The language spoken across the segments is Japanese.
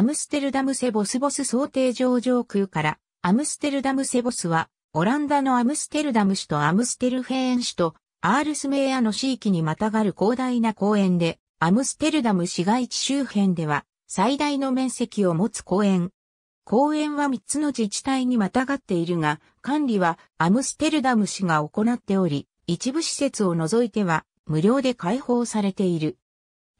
アムステルダムセボスボス想定上上空から、アムステルダムセボスは、オランダのアムステルダム市とアムステルフェーン市と、アールスメアの地域にまたがる広大な公園で、アムステルダム市街地周辺では、最大の面積を持つ公園。公園は3つの自治体にまたがっているが、管理はアムステルダム市が行っており、一部施設を除いては無料で開放されている。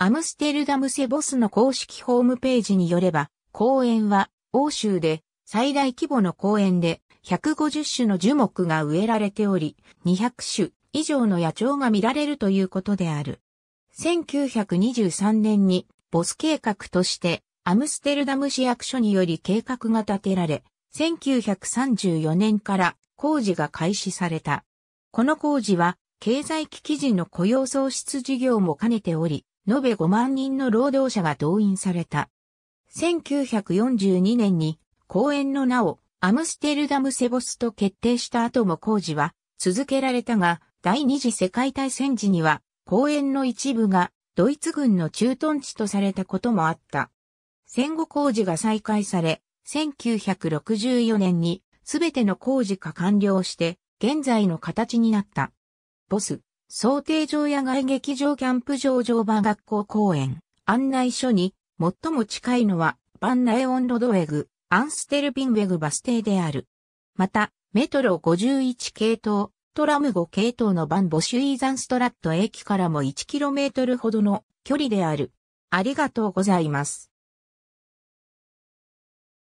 アムステルダムセボスの公式ホームページによれば、公園は欧州で最大規模の公園で150種の樹木が植えられており、200種以上の野鳥が見られるということである。1923年にボス計画としてアムステルダム市役所により計画が立てられ、1934年から工事が開始された。この工事は経済危機時の雇用創出事業も兼ねており、延べ5万人の労働者が動員された。1942年に公園の名をアムステルダムセボスと決定した後も工事は続けられたが、第二次世界大戦時には公園の一部がドイツ軍の駐屯地とされたこともあった。戦後工事が再開され、1964年にすべての工事が完了して、現在の形になった。ボス。想定場や外劇場キャンプ場乗馬学校公園、案内所に、最も近いのは、バンナエオンロドウェグ、アンステルビンウェグバス停である。また、メトロ51系統、トラム5系統のバンボシュイーザンストラット駅からも 1km ほどの距離である。ありがとうございます。